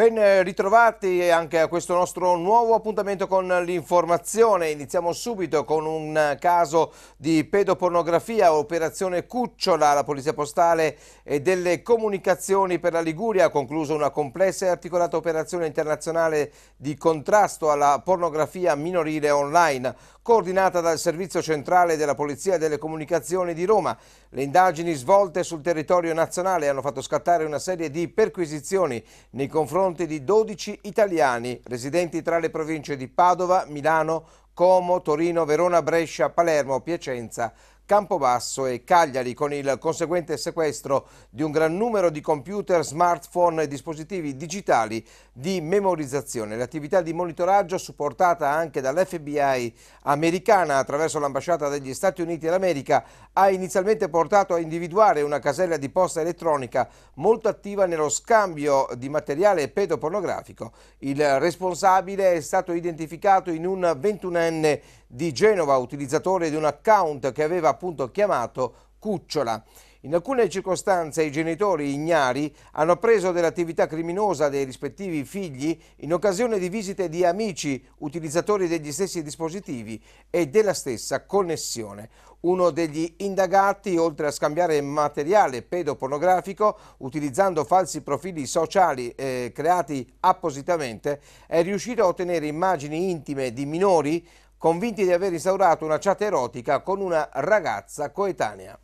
Ben eh, ritrovati anche a questo nostro nuovo appuntamento con l'informazione. Iniziamo subito con un caso di pedopornografia, operazione Cucciola, la Polizia Postale e delle Comunicazioni per la Liguria ha concluso una complessa e articolata operazione internazionale di contrasto alla pornografia minorile online, coordinata dal Servizio Centrale della Polizia e delle Comunicazioni di Roma. Le indagini svolte sul territorio nazionale hanno fatto scattare una serie di perquisizioni nei confronti confronti di 12 italiani residenti tra le province di Padova, Milano, Como, Torino, Verona, Brescia, Palermo, Piacenza, Campobasso e Cagliari con il conseguente sequestro di un gran numero di computer, smartphone e dispositivi digitali di memorizzazione. L'attività di monitoraggio supportata anche dall'FBI americana attraverso l'ambasciata degli Stati Uniti d'America ha inizialmente portato a individuare una casella di posta elettronica molto attiva nello scambio di materiale pedopornografico. Il responsabile è stato identificato in un 21enne di Genova, utilizzatore di un account che aveva appunto chiamato Cucciola. In alcune circostanze i genitori ignari hanno preso dell'attività criminosa dei rispettivi figli in occasione di visite di amici utilizzatori degli stessi dispositivi e della stessa connessione. Uno degli indagati, oltre a scambiare materiale pedopornografico utilizzando falsi profili sociali eh, creati appositamente, è riuscito a ottenere immagini intime di minori convinti di aver instaurato una chat erotica con una ragazza coetanea.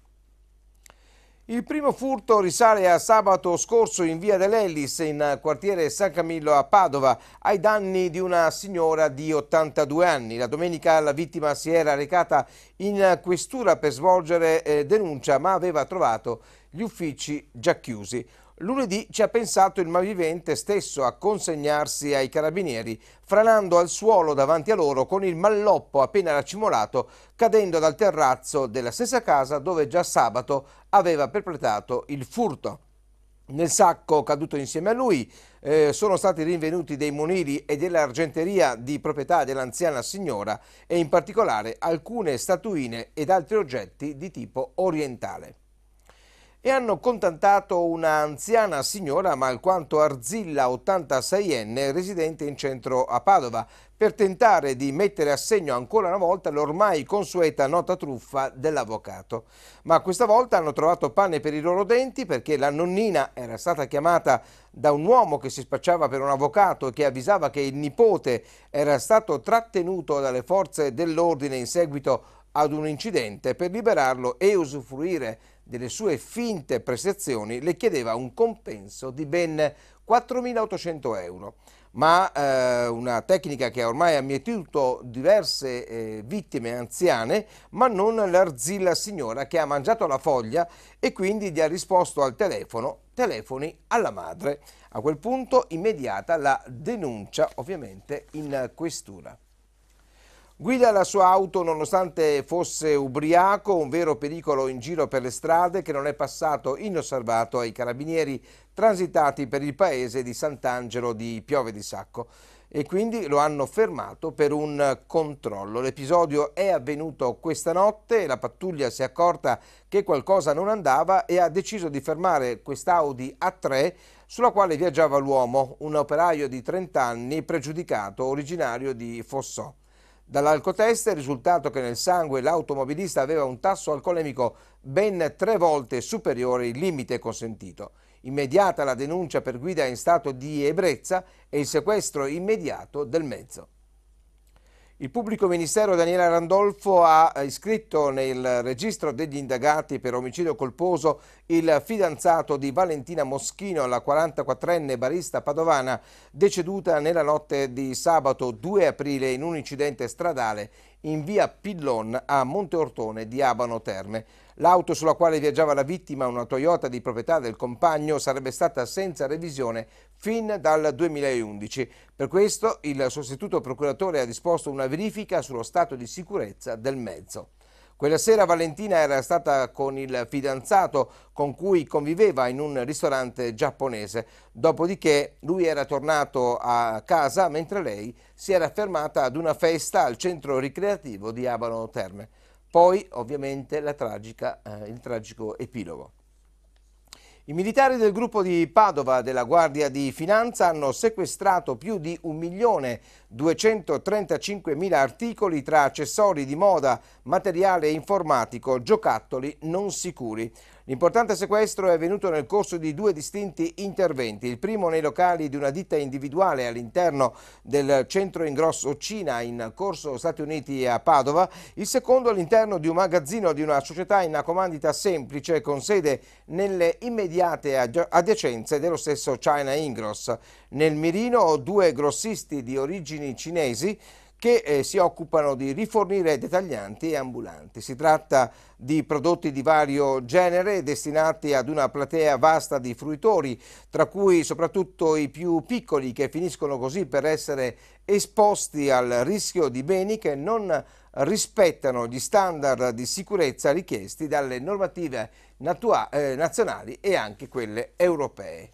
Il primo furto risale a sabato scorso in via dell'Ellis, in quartiere San Camillo a Padova, ai danni di una signora di 82 anni. La domenica la vittima si era recata in questura per svolgere eh, denuncia, ma aveva trovato gli uffici già chiusi. Lunedì ci ha pensato il malvivente stesso a consegnarsi ai carabinieri, franando al suolo davanti a loro con il malloppo appena racimolato, cadendo dal terrazzo della stessa casa dove già sabato aveva perpetrato il furto. Nel sacco caduto insieme a lui eh, sono stati rinvenuti dei monili e dell'argenteria di proprietà dell'anziana signora e in particolare alcune statuine ed altri oggetti di tipo orientale e hanno contattato una anziana signora ma alquanto arzilla 86enne residente in centro a Padova per tentare di mettere a segno ancora una volta l'ormai consueta nota truffa dell'avvocato. Ma questa volta hanno trovato pane per i loro denti perché la nonnina era stata chiamata da un uomo che si spacciava per un avvocato e che avvisava che il nipote era stato trattenuto dalle forze dell'ordine in seguito ad un incidente per liberarlo e usufruire delle sue finte prestazioni le chiedeva un compenso di ben 4.800 euro, ma eh, una tecnica che ha ormai ammietuto diverse eh, vittime anziane, ma non l'arzilla signora che ha mangiato la foglia e quindi gli ha risposto al telefono, telefoni alla madre. A quel punto immediata la denuncia ovviamente in questura. Guida la sua auto nonostante fosse ubriaco, un vero pericolo in giro per le strade che non è passato inosservato ai carabinieri transitati per il paese di Sant'Angelo di Piove di Sacco e quindi lo hanno fermato per un controllo. L'episodio è avvenuto questa notte la pattuglia si è accorta che qualcosa non andava e ha deciso di fermare quest'Audi A3 sulla quale viaggiava l'uomo, un operaio di 30 anni pregiudicato originario di Fossò. Dall'alcotest è risultato che nel sangue l'automobilista aveva un tasso alcolemico ben tre volte superiore il limite consentito. Immediata la denuncia per guida in stato di ebbrezza e il sequestro immediato del mezzo. Il pubblico ministero Daniele Randolfo ha eh, iscritto nel registro degli indagati per omicidio colposo il fidanzato di Valentina Moschino, la 44enne barista padovana, deceduta nella notte di sabato 2 aprile in un incidente stradale in via Pillon a Monteortone di Abano Terme. L'auto sulla quale viaggiava la vittima, una Toyota di proprietà del compagno, sarebbe stata senza revisione fin dal 2011. Per questo il sostituto procuratore ha disposto una verifica sullo stato di sicurezza del mezzo. Quella sera Valentina era stata con il fidanzato con cui conviveva in un ristorante giapponese. Dopodiché lui era tornato a casa mentre lei si era fermata ad una festa al centro ricreativo di Abano Terme. Poi ovviamente tragica, eh, il tragico epilogo. I militari del gruppo di Padova della Guardia di Finanza hanno sequestrato più di 1.235.000 articoli tra accessori di moda, materiale informatico, giocattoli non sicuri. L'importante sequestro è avvenuto nel corso di due distinti interventi, il primo nei locali di una ditta individuale all'interno del centro ingrosso Cina in corso Stati Uniti a Padova, il secondo all'interno di un magazzino di una società in una comandita semplice con sede nelle immediate immediate adiacenze dello stesso China Ingross. Nel mirino due grossisti di origini cinesi che eh, si occupano di rifornire dettaglianti e ambulanti. Si tratta di prodotti di vario genere destinati ad una platea vasta di fruitori, tra cui soprattutto i più piccoli che finiscono così per essere esposti al rischio di beni che non rispettano gli standard di sicurezza richiesti dalle normative eh, nazionali e anche quelle europee.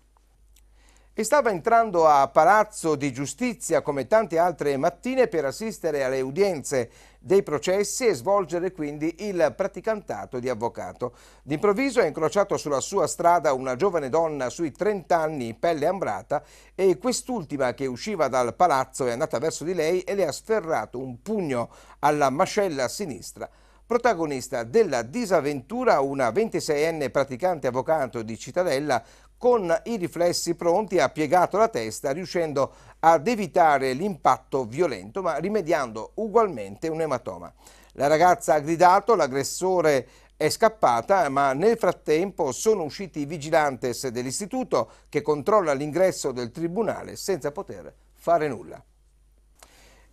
E stava entrando a Palazzo di Giustizia come tante altre mattine per assistere alle udienze dei processi e svolgere quindi il praticantato di avvocato. D'improvviso ha incrociato sulla sua strada una giovane donna sui 30 anni, pelle ambrata, e quest'ultima che usciva dal palazzo è andata verso di lei e le ha sferrato un pugno alla mascella sinistra. Protagonista della disavventura una 26enne praticante avvocato di Cittadella con i riflessi pronti ha piegato la testa riuscendo ad evitare l'impatto violento ma rimediando ugualmente un ematoma. La ragazza ha gridato, l'aggressore è scappata, ma nel frattempo sono usciti i vigilantes dell'istituto che controlla l'ingresso del tribunale senza poter fare nulla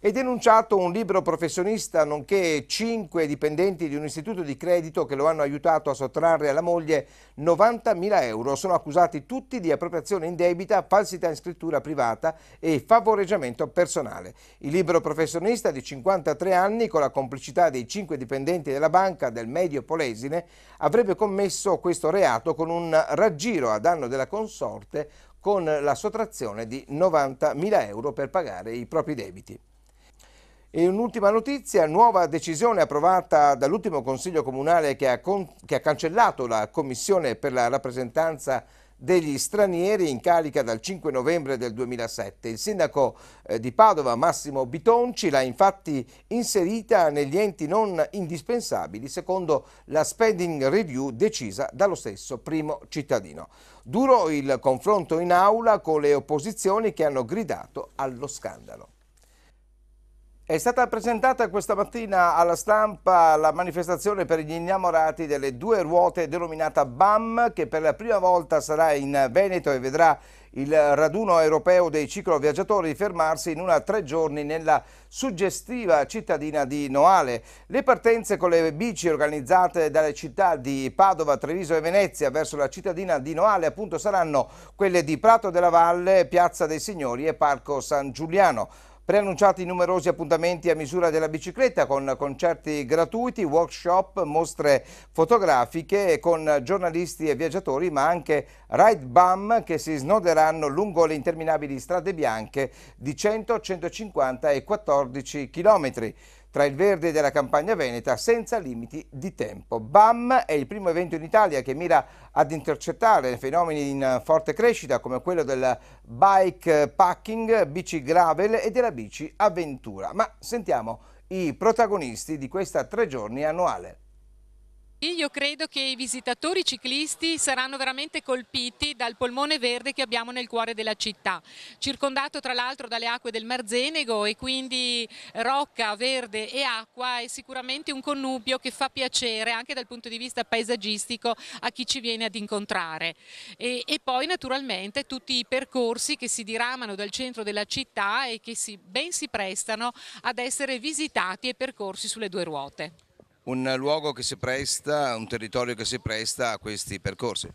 e denunciato un libero professionista nonché cinque dipendenti di un istituto di credito che lo hanno aiutato a sottrarre alla moglie 90.000 euro. Sono accusati tutti di appropriazione in debita, falsità in scrittura privata e favoreggiamento personale. Il libero professionista di 53 anni, con la complicità dei cinque dipendenti della banca del medio Polesine, avrebbe commesso questo reato con un raggiro a danno della consorte con la sottrazione di 90.000 euro per pagare i propri debiti. E un'ultima notizia, nuova decisione approvata dall'ultimo Consiglio Comunale che ha, con, che ha, cancellato la Commissione per la rappresentanza degli stranieri in carica dal 5 novembre del 2007. Il sindaco eh, di Padova Massimo Bitonci l'ha infatti inserita negli enti non indispensabili secondo la spending review decisa dallo stesso primo cittadino. Duro il confronto in aula con le opposizioni che hanno gridato allo scandalo. È stata presentata questa mattina alla stampa la manifestazione per gli innamorati delle due ruote denominata BAM che per la prima volta sarà in Veneto e vedrà il raduno europeo dei cicloviaggiatori fermarsi in una tre giorni nella suggestiva cittadina di Noale. Le partenze con le bici organizzate dalle città di Padova, Treviso e Venezia verso la cittadina di Noale appunto saranno quelle di Prato della Valle, Piazza dei Signori e Parco San Giuliano. Preannunciati numerosi appuntamenti a misura della bicicletta con concerti gratuiti, workshop, mostre fotografiche con giornalisti e viaggiatori ma anche ride bum che si snoderanno lungo le interminabili strade bianche di 100, 150 e 14 chilometri tra il verde della campagna veneta senza limiti di tempo. BAM è il primo evento in Italia che mira ad intercettare fenomeni in forte crescita come quello del bike packing, bici gravel e della bici avventura. Ma sentiamo i protagonisti di questa tre giorni annuale. Io credo che i visitatori ciclisti saranno veramente colpiti dal polmone verde che abbiamo nel cuore della città, circondato tra l'altro dalle acque del Marzenego e quindi rocca, verde e acqua è sicuramente un connubio che fa piacere anche dal punto di vista paesaggistico a chi ci viene ad incontrare. E, e poi naturalmente tutti i percorsi che si diramano dal centro della città e che si, ben si prestano ad essere visitati e percorsi sulle due ruote un luogo che si presta, un territorio che si presta a questi percorsi.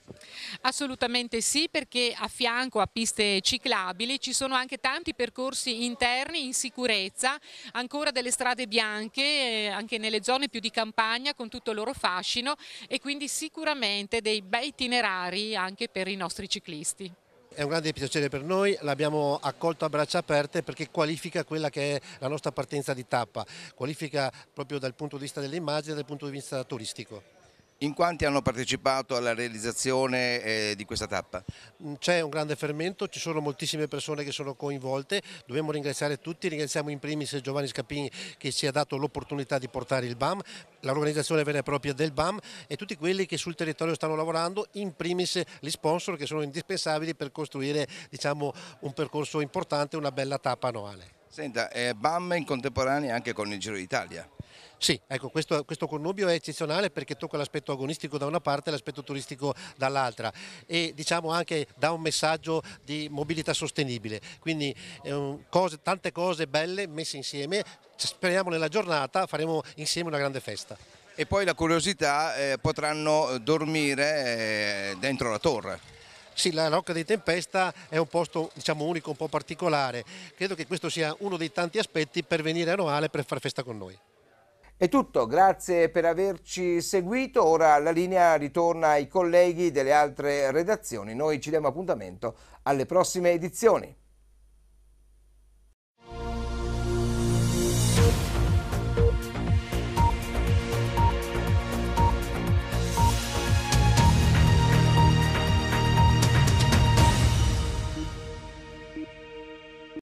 Assolutamente sì perché a fianco a piste ciclabili ci sono anche tanti percorsi interni in sicurezza, ancora delle strade bianche eh, anche nelle zone più di campagna con tutto il loro fascino e quindi sicuramente dei bei itinerari anche per i nostri ciclisti. È un grande piacere per noi, l'abbiamo accolto a braccia aperte perché qualifica quella che è la nostra partenza di tappa, qualifica proprio dal punto di vista dell'immagine e dal punto di vista turistico. In quanti hanno partecipato alla realizzazione eh, di questa tappa? Mm, c'è un grande fermento, ci sono moltissime persone che sono coinvolte, dobbiamo ringraziare tutti, ringraziamo in primis Giovanni Scapini che ci ha dato l'opportunità di portare il BAM, l'organizzazione vera e propria del BAM e tutti quelli che sul territorio stanno lavorando, in primis gli sponsor che sono indispensabili per costruire diciamo, un percorso importante, una bella tappa annuale. Senta, eh, BAM in contemporanea anche con il Giro d'Italia. Sì, ecco, questo, questo, connubio è eccezionale perché tocca l'aspetto agonistico da una parte e l'aspetto turistico dall'altra e diciamo anche dà un messaggio di mobilità sostenibile, quindi eh, cose, tante cose belle messe insieme, speriamo nella giornata faremo insieme una grande festa. E poi la curiosità, eh, potranno dormire eh, dentro la torre. Sì, la Rocca di Tempesta è un posto diciamo, unico, un po' particolare. Credo che questo sia uno dei tanti aspetti per venire a Noale per far festa con noi. È tutto, grazie per averci seguito. Ora la linea ritorna ai colleghi delle altre redazioni. Noi ci diamo appuntamento alle prossime edizioni.